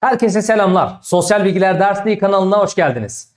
Herkese selamlar. Sosyal Bilgiler Dersliği kanalına hoş geldiniz.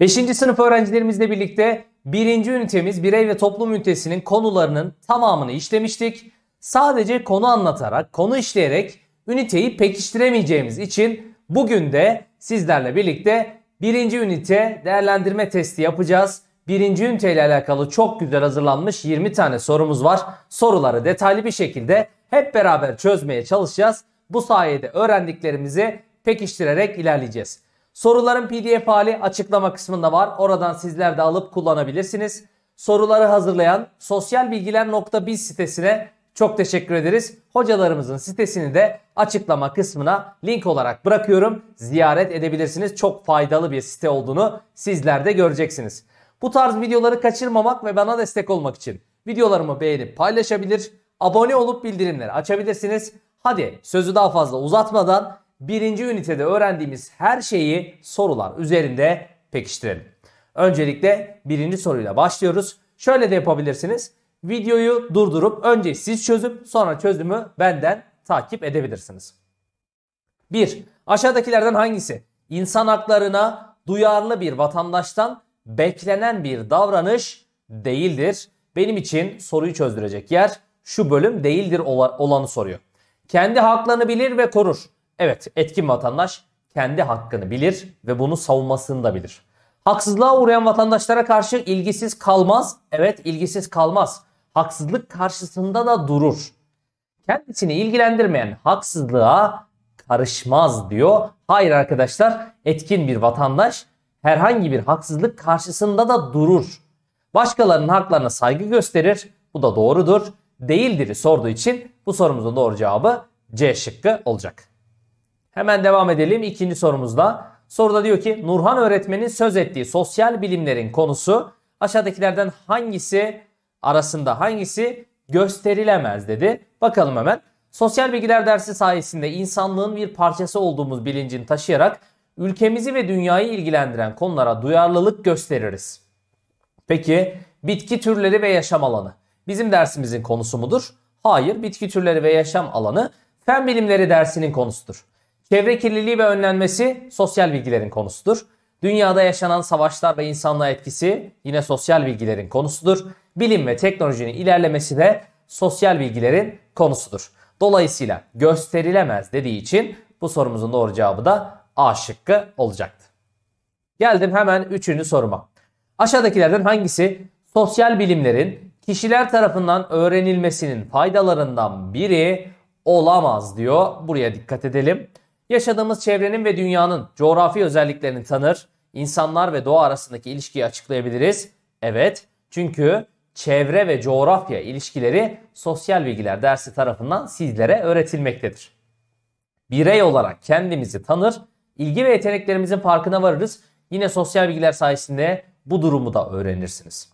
5. sınıf öğrencilerimizle birlikte 1. ünitemiz birey ve toplum ünitesinin konularının tamamını işlemiştik. Sadece konu anlatarak, konu işleyerek üniteyi pekiştiremeyeceğimiz için bugün de sizlerle birlikte 1. ünite değerlendirme testi yapacağız. 1. ünite ile alakalı çok güzel hazırlanmış 20 tane sorumuz var. Soruları detaylı bir şekilde hep beraber çözmeye çalışacağız. Bu sayede öğrendiklerimizi pekiştirerek ilerleyeceğiz. Soruların pdf hali açıklama kısmında var. Oradan sizler de alıp kullanabilirsiniz. Soruları hazırlayan sosyalbilgiler.biz sitesine çok teşekkür ederiz. Hocalarımızın sitesini de açıklama kısmına link olarak bırakıyorum. Ziyaret edebilirsiniz. Çok faydalı bir site olduğunu sizler de göreceksiniz. Bu tarz videoları kaçırmamak ve bana destek olmak için videolarımı beğenip paylaşabilir, abone olup bildirimleri açabilirsiniz. Hadi sözü daha fazla uzatmadan birinci ünitede öğrendiğimiz her şeyi sorular üzerinde pekiştirelim. Öncelikle birinci soruyla başlıyoruz. Şöyle de yapabilirsiniz. Videoyu durdurup önce siz çözüp sonra çözümü benden takip edebilirsiniz. 1. Aşağıdakilerden hangisi? İnsan haklarına duyarlı bir vatandaştan beklenen bir davranış değildir. Benim için soruyu çözdürecek yer şu bölüm değildir olanı soruyor kendi haklarını bilir ve korur. Evet etkin vatandaş kendi hakkını bilir ve bunu savunmasını da bilir. Haksızlığa uğrayan vatandaşlara karşı ilgisiz kalmaz. Evet ilgisiz kalmaz. Haksızlık karşısında da durur. Kendisini ilgilendirmeyen haksızlığa karışmaz diyor. Hayır arkadaşlar etkin bir vatandaş herhangi bir haksızlık karşısında da durur. Başkalarının haklarına saygı gösterir. Bu da doğrudur değildir'i sorduğu için bu sorumuzun doğru cevabı C şıkkı olacak. Hemen devam edelim ikinci sorumuzda. Soruda diyor ki Nurhan öğretmenin söz ettiği sosyal bilimlerin konusu aşağıdakilerden hangisi arasında hangisi gösterilemez dedi. Bakalım hemen. Sosyal bilgiler dersi sayesinde insanlığın bir parçası olduğumuz bilincini taşıyarak ülkemizi ve dünyayı ilgilendiren konulara duyarlılık gösteririz. Peki bitki türleri ve yaşam alanı bizim dersimizin konusu mudur? Hayır, bitki türleri ve yaşam alanı fen bilimleri dersinin konusudur. Çevre kirliliği ve önlenmesi sosyal bilgilerin konusudur. Dünyada yaşanan savaşlar ve insanlığa etkisi yine sosyal bilgilerin konusudur. Bilim ve teknolojinin ilerlemesi de sosyal bilgilerin konusudur. Dolayısıyla gösterilemez dediği için bu sorumuzun doğru cevabı da A şıkkı olacaktı. Geldim hemen üçüncü soruma. Aşağıdakilerden hangisi sosyal bilimlerin kişiler tarafından öğrenilmesinin faydalarından biri olamaz diyor. Buraya dikkat edelim. Yaşadığımız çevrenin ve dünyanın coğrafi özelliklerini tanır, insanlar ve doğa arasındaki ilişkiyi açıklayabiliriz. Evet, çünkü çevre ve coğrafya ilişkileri sosyal bilgiler dersi tarafından sizlere öğretilmektedir. Birey olarak kendimizi tanır, ilgi ve yeteneklerimizin farkına varırız. Yine sosyal bilgiler sayesinde bu durumu da öğrenirsiniz.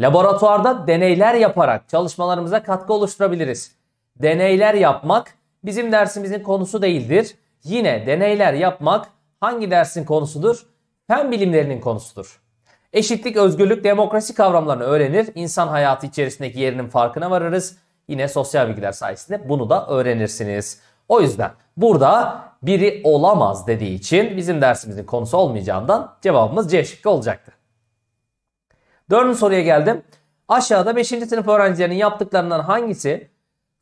Laboratuvarda deneyler yaparak çalışmalarımıza katkı oluşturabiliriz. Deneyler yapmak bizim dersimizin konusu değildir. Yine deneyler yapmak hangi dersin konusudur? Fen bilimlerinin konusudur. Eşitlik, özgürlük, demokrasi kavramlarını öğrenir. insan hayatı içerisindeki yerinin farkına varırız. Yine sosyal bilgiler sayesinde bunu da öğrenirsiniz. O yüzden burada biri olamaz dediği için bizim dersimizin konusu olmayacağından cevabımız C şıkkı olacaktı. Dördüncü soruya geldim. Aşağıda 5. sınıf öğrencilerinin yaptıklarından hangisi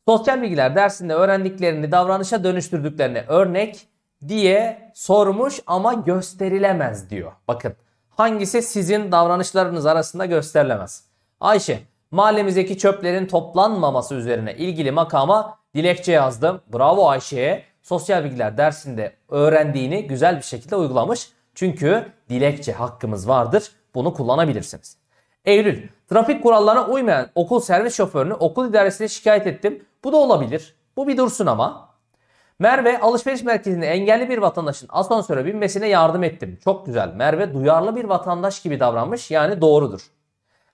sosyal bilgiler dersinde öğrendiklerini davranışa dönüştürdüklerini örnek diye sormuş ama gösterilemez diyor. Bakın hangisi sizin davranışlarınız arasında gösterilemez. Ayşe mahallemizdeki çöplerin toplanmaması üzerine ilgili makama dilekçe yazdım. Bravo Ayşe'ye sosyal bilgiler dersinde öğrendiğini güzel bir şekilde uygulamış. Çünkü dilekçe hakkımız vardır. Bunu kullanabilirsiniz. Eylül. Trafik kurallarına uymayan okul servis şoförünü okul idaresine şikayet ettim. Bu da olabilir. Bu bir dursun ama. Merve alışveriş merkezinde engelli bir vatandaşın asansöre binmesine yardım ettim. Çok güzel. Merve duyarlı bir vatandaş gibi davranmış yani doğrudur.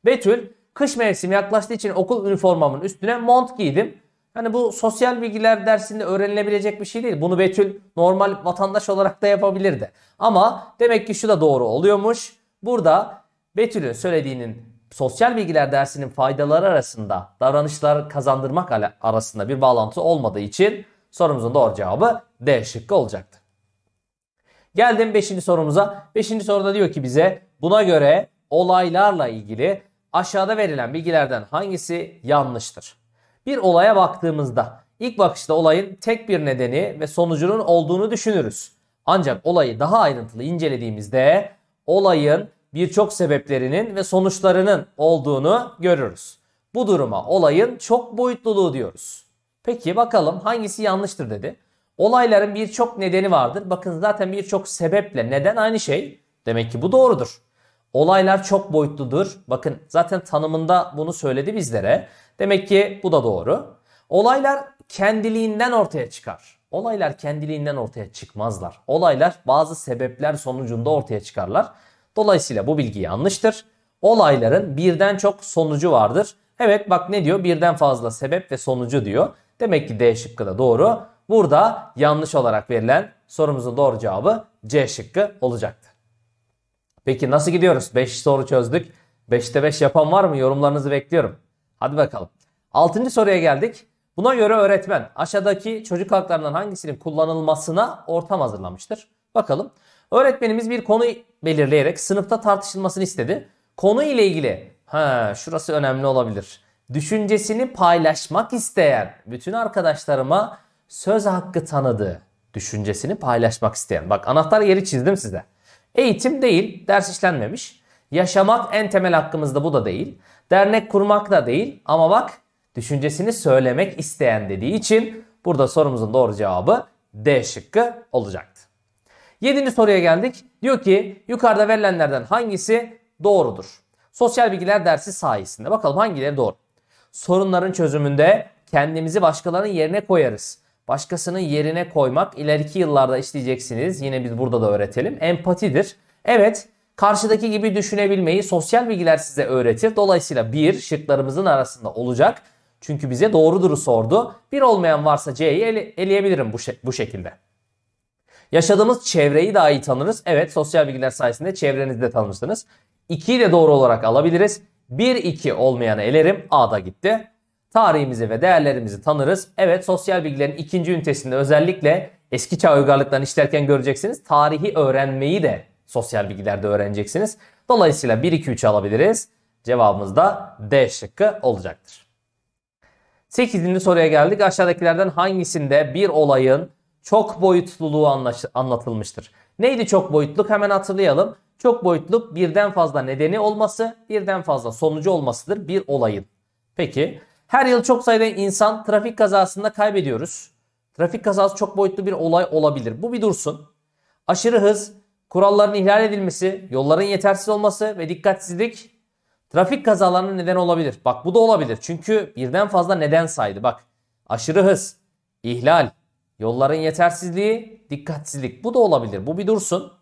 Betül kış mevsimi yaklaştığı için okul üniformamın üstüne mont giydim. Hani bu sosyal bilgiler dersinde öğrenilebilecek bir şey değil. Bunu Betül normal vatandaş olarak da yapabilirdi. Ama demek ki şu da doğru oluyormuş. Burada Betül'ün söylediğinin sosyal bilgiler dersinin faydaları arasında davranışlar kazandırmak arasında bir bağlantı olmadığı için sorumuzun doğru cevabı D şıkkı olacaktı. Geldim 5. sorumuza. 5. soruda diyor ki bize buna göre olaylarla ilgili aşağıda verilen bilgilerden hangisi yanlıştır? Bir olaya baktığımızda ilk bakışta olayın tek bir nedeni ve sonucunun olduğunu düşünürüz. Ancak olayı daha ayrıntılı incelediğimizde olayın birçok sebeplerinin ve sonuçlarının olduğunu görürüz. Bu duruma olayın çok boyutluluğu diyoruz. Peki bakalım hangisi yanlıştır dedi. Olayların birçok nedeni vardır. Bakın zaten birçok sebeple neden aynı şey. Demek ki bu doğrudur. Olaylar çok boyutludur. Bakın zaten tanımında bunu söyledi bizlere. Demek ki bu da doğru. Olaylar kendiliğinden ortaya çıkar. Olaylar kendiliğinden ortaya çıkmazlar. Olaylar bazı sebepler sonucunda ortaya çıkarlar. Dolayısıyla bu bilgi yanlıştır. Olayların birden çok sonucu vardır. Evet bak ne diyor? Birden fazla sebep ve sonucu diyor. Demek ki D şıkkı da doğru. Burada yanlış olarak verilen sorumuzun doğru cevabı C şıkkı olacaktır. Peki nasıl gidiyoruz? 5 soru çözdük. 5'te 5 yapan var mı? Yorumlarınızı bekliyorum. Hadi bakalım. 6. soruya geldik. Buna göre öğretmen aşağıdaki çocuk haklarından hangisinin kullanılmasına ortam hazırlamıştır? Bakalım. Öğretmenimiz bir konu belirleyerek sınıfta tartışılmasını istedi. Konu ile ilgili ha şurası önemli olabilir. Düşüncesini paylaşmak isteyen bütün arkadaşlarıma söz hakkı tanıdı. Düşüncesini paylaşmak isteyen. Bak anahtar yeri çizdim size. Eğitim değil, ders işlenmemiş. Yaşamak en temel hakkımızda bu da değil. Dernek kurmak da değil ama bak düşüncesini söylemek isteyen dediği için burada sorumuzun doğru cevabı D şıkkı olacaktı. Yedinci soruya geldik. Diyor ki yukarıda verilenlerden hangisi doğrudur? Sosyal bilgiler dersi sayesinde. Bakalım hangileri doğru. Sorunların çözümünde kendimizi başkalarının yerine koyarız. Başkasının yerine koymak ileriki yıllarda işleyeceksiniz. Yine biz burada da öğretelim. Empatidir. Evet karşıdaki gibi düşünebilmeyi sosyal bilgiler size öğretir. Dolayısıyla bir şıklarımızın arasında olacak. Çünkü bize doğruduru sordu. Bir olmayan varsa C'yi ele eleyebilirim bu, bu şekilde. Yaşadığımız çevreyi daha iyi tanırız. Evet sosyal bilgiler sayesinde çevrenizi de tanırsınız. 2'yi de doğru olarak alabiliriz. 1-2 olmayanı elerim. A da gitti. Tarihimizi ve değerlerimizi tanırız. Evet sosyal bilgilerin ikinci ünitesinde özellikle eski çağ uygarlıklarını işlerken göreceksiniz. Tarihi öğrenmeyi de sosyal bilgilerde öğreneceksiniz. Dolayısıyla 1-2-3 alabiliriz. Cevabımız da D şıkkı olacaktır. 8. soruya geldik. Aşağıdakilerden hangisinde bir olayın çok boyutluluğu anlatılmıştır. Neydi çok boyutluluk? Hemen hatırlayalım. Çok boyutluluk birden fazla nedeni olması, birden fazla sonucu olmasıdır bir olayın. Peki her yıl çok sayıda insan trafik kazasında kaybediyoruz. Trafik kazası çok boyutlu bir olay olabilir. Bu bir dursun. Aşırı hız, kuralların ihlal edilmesi, yolların yetersiz olması ve dikkatsizlik trafik kazalarının neden olabilir. Bak bu da olabilir. Çünkü birden fazla neden saydı. Bak aşırı hız, ihlal, Yolların yetersizliği, dikkatsizlik. Bu da olabilir. Bu bir dursun.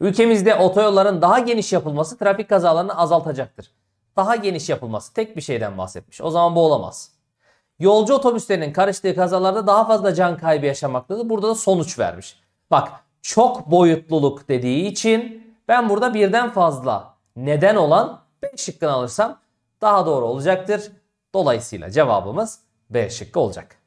Ülkemizde otoyolların daha geniş yapılması trafik kazalarını azaltacaktır. Daha geniş yapılması tek bir şeyden bahsetmiş. O zaman bu olamaz. Yolcu otobüslerinin karıştığı kazalarda daha fazla can kaybı yaşamaktadır. Burada da sonuç vermiş. Bak çok boyutluluk dediği için ben burada birden fazla neden olan B şıkkını alırsam daha doğru olacaktır. Dolayısıyla cevabımız B şıkkı olacak.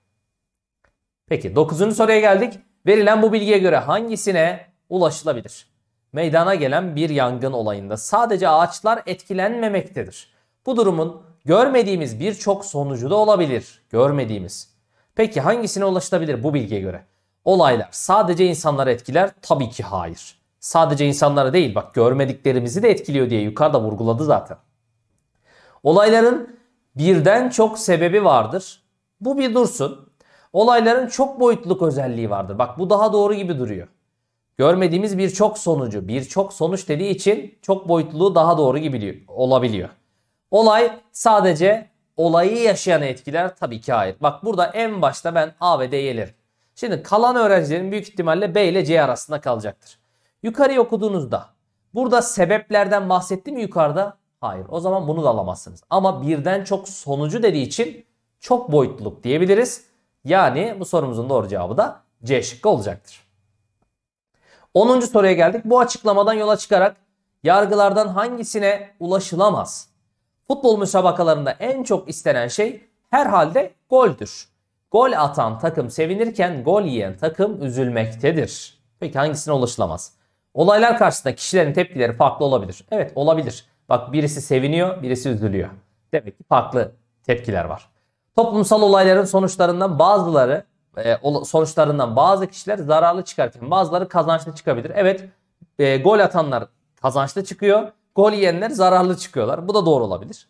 Peki 9. soruya geldik. Verilen bu bilgiye göre hangisine ulaşılabilir? Meydana gelen bir yangın olayında sadece ağaçlar etkilenmemektedir. Bu durumun görmediğimiz birçok sonucu da olabilir. Görmediğimiz. Peki hangisine ulaşılabilir bu bilgiye göre? Olaylar sadece insanları etkiler? Tabii ki hayır. Sadece insanlara değil bak görmediklerimizi de etkiliyor diye yukarıda vurguladı zaten. Olayların birden çok sebebi vardır. Bu bir dursun olayların çok boyutluluk özelliği vardır. Bak bu daha doğru gibi duruyor. Görmediğimiz birçok sonucu, birçok sonuç dediği için çok boyutluluğu daha doğru gibi olabiliyor. Olay sadece olayı yaşayan etkiler tabii ki hayır. Bak burada en başta ben A ve D elerim. Şimdi kalan öğrencilerin büyük ihtimalle B ile C arasında kalacaktır. Yukarı okuduğunuzda burada sebeplerden bahsetti mi yukarıda? Hayır. O zaman bunu da alamazsınız. Ama birden çok sonucu dediği için çok boyutluluk diyebiliriz. Yani bu sorumuzun doğru cevabı da C şıkkı olacaktır. 10. soruya geldik. Bu açıklamadan yola çıkarak yargılardan hangisine ulaşılamaz? Futbol müsabakalarında en çok istenen şey herhalde goldür. Gol atan takım sevinirken gol yiyen takım üzülmektedir. Peki hangisine ulaşılamaz? Olaylar karşısında kişilerin tepkileri farklı olabilir. Evet olabilir. Bak birisi seviniyor, birisi üzülüyor. Demek ki farklı tepkiler var. Toplumsal olayların sonuçlarından bazıları e, sonuçlarından bazı kişiler zararlı çıkarken bazıları kazançlı çıkabilir. Evet e, gol atanlar kazançlı çıkıyor. Gol yiyenler zararlı çıkıyorlar. Bu da doğru olabilir.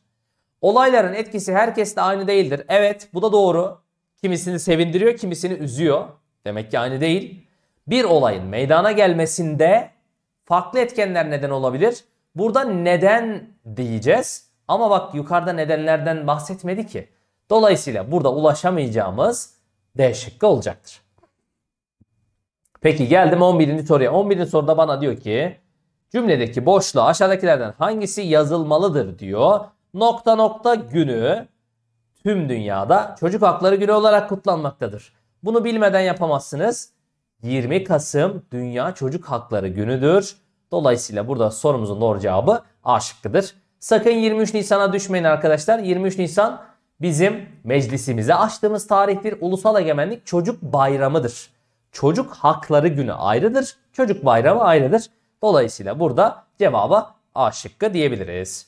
Olayların etkisi herkeste aynı değildir. Evet bu da doğru. Kimisini sevindiriyor kimisini üzüyor. Demek ki aynı değil. Bir olayın meydana gelmesinde farklı etkenler neden olabilir. Burada neden diyeceğiz. Ama bak yukarıda nedenlerden bahsetmedi ki. Dolayısıyla burada ulaşamayacağımız D şıkkı olacaktır. Peki geldim 11. soruya. 11. soruda bana diyor ki cümledeki boşluğa aşağıdakilerden hangisi yazılmalıdır diyor. Nokta nokta günü tüm dünyada çocuk hakları günü olarak kutlanmaktadır. Bunu bilmeden yapamazsınız. 20 Kasım Dünya Çocuk Hakları Günü'dür. Dolayısıyla burada sorumuzun doğru cevabı A şıkkıdır. Sakın 23 Nisan'a düşmeyin arkadaşlar. 23 Nisan bizim meclisimize açtığımız tarih ulusal egemenlik çocuk bayramıdır. Çocuk hakları günü ayrıdır, çocuk bayramı ayrıdır. Dolayısıyla burada cevaba A şıkkı diyebiliriz.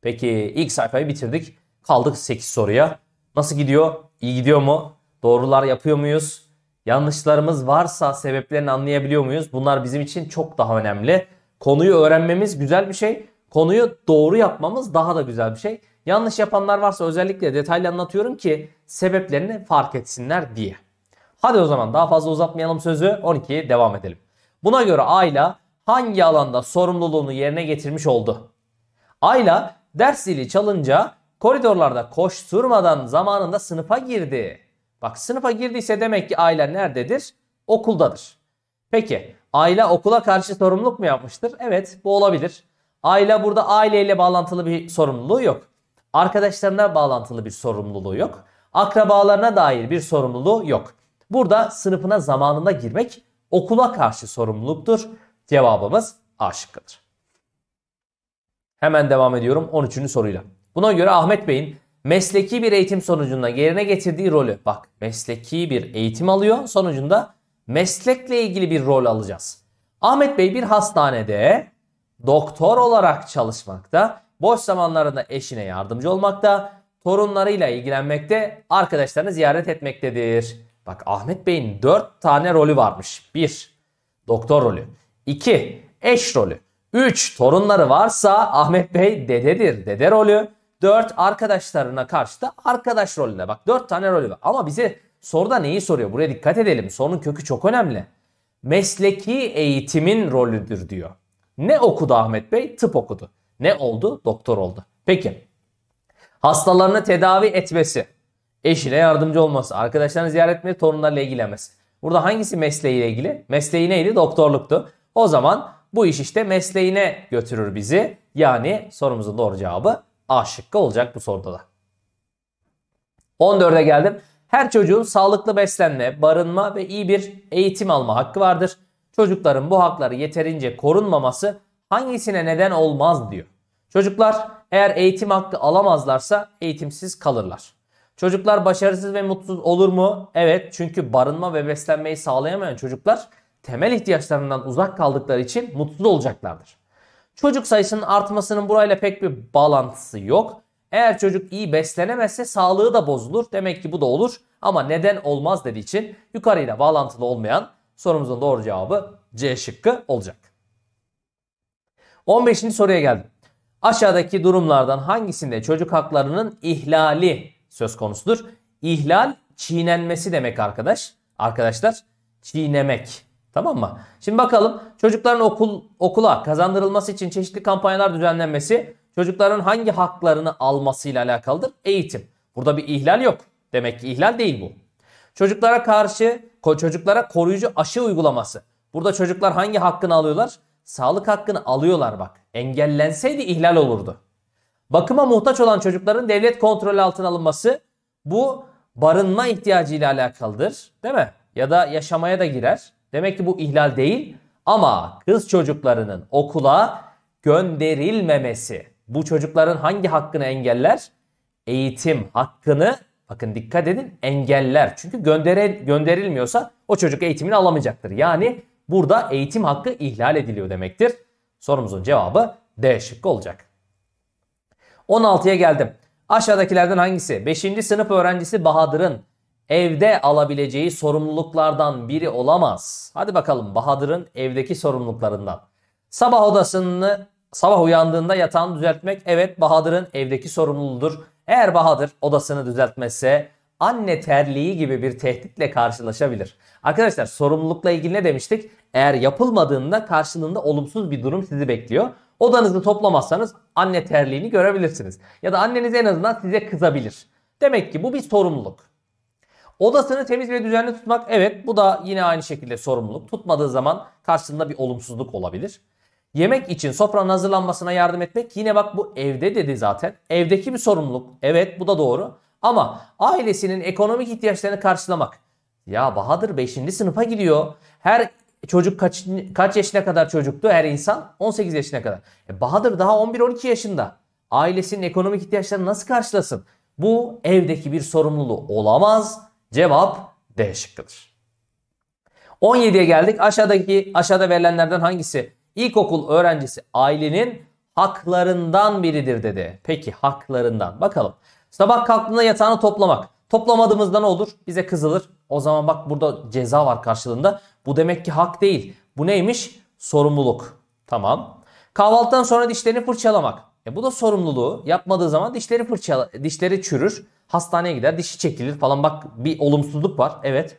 Peki ilk sayfayı bitirdik. Kaldık 8 soruya. Nasıl gidiyor? İyi gidiyor mu? Doğrular yapıyor muyuz? Yanlışlarımız varsa sebeplerini anlayabiliyor muyuz? Bunlar bizim için çok daha önemli. Konuyu öğrenmemiz güzel bir şey. Konuyu doğru yapmamız daha da güzel bir şey. Yanlış yapanlar varsa özellikle detaylı anlatıyorum ki sebeplerini fark etsinler diye. Hadi o zaman daha fazla uzatmayalım sözü 12'ye devam edelim. Buna göre Ayla hangi alanda sorumluluğunu yerine getirmiş oldu? Ayla ders zili çalınca koridorlarda koşturmadan zamanında sınıfa girdi. Bak sınıfa girdiyse demek ki Ayla nerededir? Okuldadır. Peki Ayla okula karşı sorumluluk mu yapmıştır? Evet bu olabilir. Ayla burada aileyle bağlantılı bir sorumluluğu yok. Arkadaşlarına bağlantılı bir sorumluluğu yok. Akrabalarına dair bir sorumluluğu yok. Burada sınıfına zamanında girmek okula karşı sorumluluktur. Cevabımız A şıkkıdır. Hemen devam ediyorum 13. soruyla. Buna göre Ahmet Bey'in mesleki bir eğitim sonucunda yerine getirdiği rolü bak mesleki bir eğitim alıyor sonucunda meslekle ilgili bir rol alacağız. Ahmet Bey bir hastanede doktor olarak çalışmakta boş zamanlarında eşine yardımcı olmakta, torunlarıyla ilgilenmekte, arkadaşlarını ziyaret etmektedir. Bak Ahmet Bey'in 4 tane rolü varmış. 1. Doktor rolü. 2. Eş rolü. 3. Torunları varsa Ahmet Bey dededir. Dede rolü. 4. Arkadaşlarına karşı da arkadaş rolüne. Bak 4 tane rolü var. Ama bize soruda neyi soruyor? Buraya dikkat edelim. Sorunun kökü çok önemli. Mesleki eğitimin rolüdür diyor. Ne okudu Ahmet Bey? Tıp okudu. Ne oldu? Doktor oldu. Peki hastalarını tedavi etmesi, eşine yardımcı olması, arkadaşlarını ziyaret etmesi, torunlarla ilgilenmesi. Burada hangisi mesleğiyle ilgili? Mesleği neydi? Doktorluktu. O zaman bu iş işte mesleğine götürür bizi. Yani sorumuzun doğru cevabı A şıkkı olacak bu soruda da. 14'e geldim. Her çocuğun sağlıklı beslenme, barınma ve iyi bir eğitim alma hakkı vardır. Çocukların bu hakları yeterince korunmaması hangisine neden olmaz diyor. Çocuklar eğer eğitim hakkı alamazlarsa eğitimsiz kalırlar. Çocuklar başarısız ve mutsuz olur mu? Evet çünkü barınma ve beslenmeyi sağlayamayan çocuklar temel ihtiyaçlarından uzak kaldıkları için mutsuz olacaklardır. Çocuk sayısının artmasının burayla pek bir bağlantısı yok. Eğer çocuk iyi beslenemezse sağlığı da bozulur. Demek ki bu da olur ama neden olmaz dediği için yukarıyla bağlantılı olmayan sorumuzun doğru cevabı C şıkkı olacak. 15. soruya geldim. Aşağıdaki durumlardan hangisinde çocuk haklarının ihlali söz konusudur? İhlal çiğnenmesi demek arkadaş. Arkadaşlar çiğnemek. Tamam mı? Şimdi bakalım çocukların okul okula kazandırılması için çeşitli kampanyalar düzenlenmesi çocukların hangi haklarını almasıyla alakalıdır? Eğitim. Burada bir ihlal yok. Demek ki ihlal değil bu. Çocuklara karşı çocuklara koruyucu aşı uygulaması. Burada çocuklar hangi hakkını alıyorlar? Sağlık hakkını alıyorlar bak. Engellenseydi ihlal olurdu. Bakıma muhtaç olan çocukların devlet kontrolü altına alınması bu barınma ihtiyacı ile alakalıdır. Değil mi? Ya da yaşamaya da girer. Demek ki bu ihlal değil. Ama kız çocuklarının okula gönderilmemesi bu çocukların hangi hakkını engeller? Eğitim hakkını bakın dikkat edin engeller. Çünkü göndere, gönderilmiyorsa o çocuk eğitimini alamayacaktır. Yani Burada eğitim hakkı ihlal ediliyor demektir. Sorumuzun cevabı D şıkkı olacak. 16'ya geldim. Aşağıdakilerden hangisi? 5. sınıf öğrencisi Bahadır'ın evde alabileceği sorumluluklardan biri olamaz. Hadi bakalım Bahadır'ın evdeki sorumluluklarından. Sabah odasını sabah uyandığında yatağını düzeltmek evet Bahadır'ın evdeki sorumluluğudur. Eğer Bahadır odasını düzeltmezse anne terliği gibi bir tehditle karşılaşabilir. Arkadaşlar sorumlulukla ilgili ne demiştik? Eğer yapılmadığında karşılığında olumsuz bir durum sizi bekliyor. Odanızı toplamazsanız anne terliğini görebilirsiniz. Ya da anneniz en azından size kızabilir. Demek ki bu bir sorumluluk. Odasını temiz ve düzenli tutmak evet bu da yine aynı şekilde sorumluluk. Tutmadığı zaman karşılığında bir olumsuzluk olabilir. Yemek için sofranın hazırlanmasına yardım etmek yine bak bu evde dedi zaten. Evdeki bir sorumluluk. Evet bu da doğru. Ama ailesinin ekonomik ihtiyaçlarını karşılamak. Ya Bahadır 5. sınıfa gidiyor. Her çocuk kaç, kaç yaşına kadar çocuktu her insan? 18 yaşına kadar. E Bahadır daha 11-12 yaşında. Ailesinin ekonomik ihtiyaçlarını nasıl karşılasın? Bu evdeki bir sorumluluğu olamaz. Cevap D şıkkıdır. 17'ye geldik. Aşağıdaki aşağıda verilenlerden hangisi İlkokul öğrencisi ailenin haklarından biridir dedi. Peki haklarından bakalım. Sabah kalktığında yatağını toplamak. Toplamadığımızda ne olur? Bize kızılır. O zaman bak burada ceza var karşılığında. Bu demek ki hak değil. Bu neymiş? Sorumluluk. Tamam. Kahvaltıdan sonra dişlerini fırçalamak. E bu da sorumluluğu. Yapmadığı zaman dişleri fırçala, dişleri çürür. Hastaneye gider, dişi çekilir falan. Bak bir olumsuzluk var. Evet.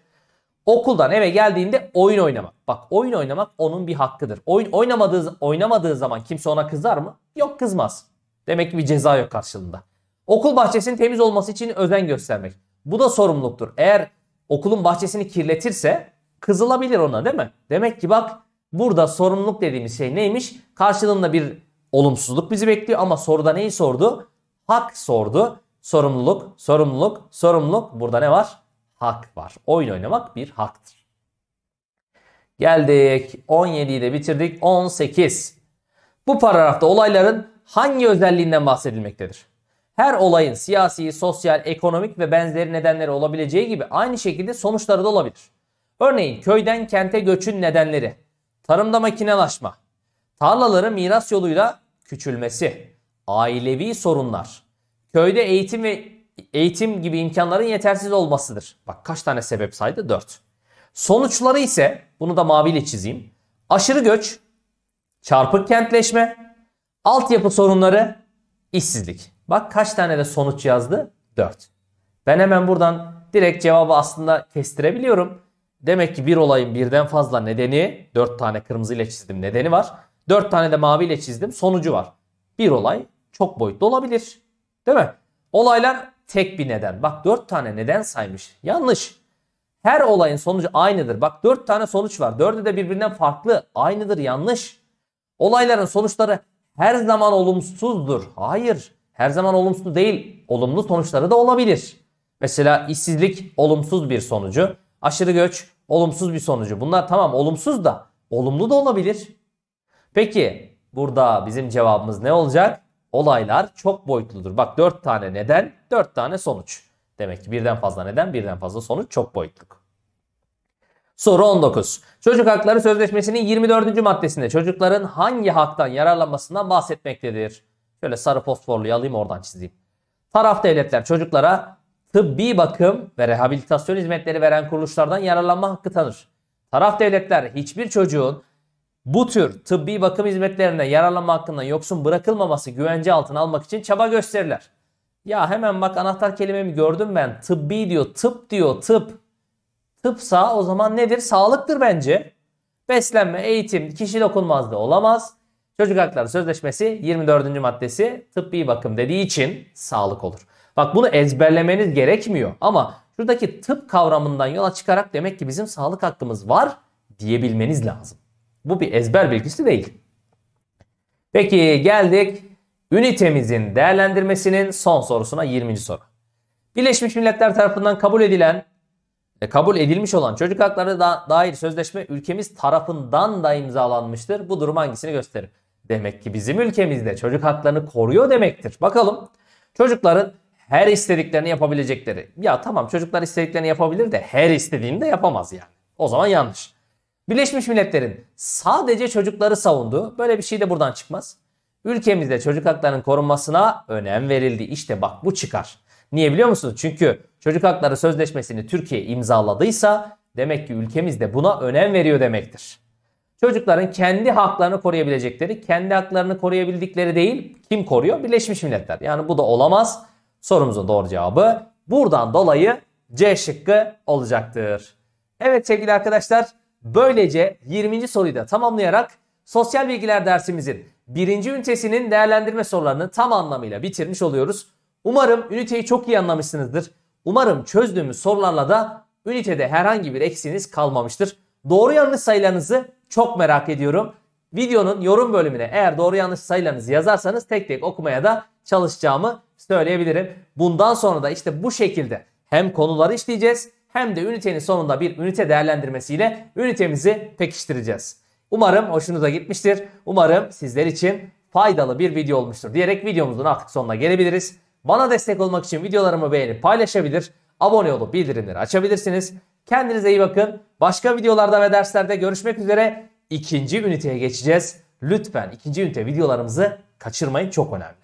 Okuldan eve geldiğinde oyun oynamak. Bak oyun oynamak onun bir hakkıdır. Oyun oynamadığı oynamadığı zaman kimse ona kızar mı? Yok kızmaz. Demek ki bir ceza yok karşılığında. Okul bahçesinin temiz olması için özen göstermek. Bu da sorumluluktur. Eğer okulun bahçesini kirletirse Kızılabilir ona değil mi? Demek ki bak burada sorumluluk dediğimiz şey neymiş? Karşılığında bir olumsuzluk bizi bekliyor ama soruda neyi sordu? Hak sordu. Sorumluluk, sorumluluk, sorumluluk. Burada ne var? Hak var. Oyun oynamak bir haktır. Geldik 17'yi de bitirdik. 18. Bu paragrafta olayların hangi özelliğinden bahsedilmektedir? Her olayın siyasi, sosyal, ekonomik ve benzeri nedenleri olabileceği gibi aynı şekilde sonuçları da olabilir. Örneğin köyden kente göçün nedenleri, tarımda makinelaşma, tarlaları miras yoluyla küçülmesi, ailevi sorunlar, köyde eğitim ve eğitim gibi imkanların yetersiz olmasıdır. Bak kaç tane sebep saydı? 4. Sonuçları ise bunu da maviyle çizeyim. Aşırı göç, çarpık kentleşme, altyapı sorunları, işsizlik. Bak kaç tane de sonuç yazdı? 4. Ben hemen buradan direkt cevabı aslında kestirebiliyorum. Demek ki bir olayın birden fazla nedeni, 4 tane kırmızı ile çizdim nedeni var. 4 tane de mavi ile çizdim sonucu var. Bir olay çok boyutlu olabilir. Değil mi? Olaylar tek bir neden. Bak 4 tane neden saymış. Yanlış. Her olayın sonucu aynıdır. Bak 4 tane sonuç var. 4'ü de birbirinden farklı. Aynıdır yanlış. Olayların sonuçları her zaman olumsuzdur. Hayır. Her zaman olumsuz değil. Olumlu sonuçları da olabilir. Mesela işsizlik olumsuz bir sonucu. Aşırı göç olumsuz bir sonucu. Bunlar tamam olumsuz da olumlu da olabilir. Peki burada bizim cevabımız ne olacak? Olaylar çok boyutludur. Bak 4 tane neden, 4 tane sonuç. Demek ki birden fazla neden, birden fazla sonuç çok boyutluk. Soru 19. Çocuk Hakları Sözleşmesi'nin 24. maddesinde çocukların hangi haktan yararlanmasından bahsetmektedir? Şöyle sarı fosforluyu alayım oradan çizeyim. Taraf devletler çocuklara tıbbi bakım ve rehabilitasyon hizmetleri veren kuruluşlardan yararlanma hakkı tanır. Taraf devletler hiçbir çocuğun bu tür tıbbi bakım hizmetlerine yararlanma hakkından yoksun bırakılmaması güvence altına almak için çaba gösterirler. Ya hemen bak anahtar kelimemi gördüm ben. Tıbbi diyor, tıp diyor, tıp. Tıpsa o zaman nedir? Sağlıktır bence. Beslenme, eğitim, kişi dokunmazlığı olamaz. Çocuk Hakları Sözleşmesi 24. maddesi tıbbi bakım dediği için sağlık olur. Bak bunu ezberlemeniz gerekmiyor ama şuradaki tıp kavramından yola çıkarak demek ki bizim sağlık hakkımız var diyebilmeniz lazım. Bu bir ezber bilgisi değil. Peki geldik ünitemizin değerlendirmesinin son sorusuna 20. soru. Birleşmiş Milletler tarafından kabul edilen kabul edilmiş olan çocuk hakları da dair sözleşme ülkemiz tarafından da imzalanmıştır. Bu durum hangisini gösterir? Demek ki bizim ülkemizde çocuk haklarını koruyor demektir. Bakalım çocukların her istediklerini yapabilecekleri. Ya tamam çocuklar istediklerini yapabilir de her istediğini de yapamaz yani. O zaman yanlış. Birleşmiş Milletler'in sadece çocukları savunduğu böyle bir şey de buradan çıkmaz. Ülkemizde çocuk haklarının korunmasına önem verildi. İşte bak bu çıkar. Niye biliyor musunuz? Çünkü çocuk hakları sözleşmesini Türkiye imzaladıysa demek ki ülkemizde buna önem veriyor demektir. Çocukların kendi haklarını koruyabilecekleri, kendi haklarını koruyabildikleri değil, kim koruyor? Birleşmiş Milletler. Yani bu da olamaz. Sorumuzun doğru cevabı buradan dolayı C şıkkı olacaktır. Evet sevgili arkadaşlar böylece 20. soruyu da tamamlayarak sosyal bilgiler dersimizin birinci ünitesinin değerlendirme sorularını tam anlamıyla bitirmiş oluyoruz. Umarım üniteyi çok iyi anlamışsınızdır. Umarım çözdüğümüz sorularla da ünitede herhangi bir eksiğiniz kalmamıştır. Doğru yanlış sayılarınızı çok merak ediyorum. Videonun yorum bölümüne eğer doğru yanlış sayılarınızı yazarsanız tek tek okumaya da çalışacağımı söyleyebilirim. Bundan sonra da işte bu şekilde hem konuları işleyeceğiz hem de ünitenin sonunda bir ünite değerlendirmesiyle ünitemizi pekiştireceğiz. Umarım hoşunuza gitmiştir. Umarım sizler için faydalı bir video olmuştur diyerek videomuzun artık sonuna gelebiliriz. Bana destek olmak için videolarımı beğenip paylaşabilir, abone olup bildirimleri açabilirsiniz. Kendinize iyi bakın. Başka videolarda ve derslerde görüşmek üzere. İkinci üniteye geçeceğiz. Lütfen ikinci ünite videolarımızı kaçırmayın çok önemli.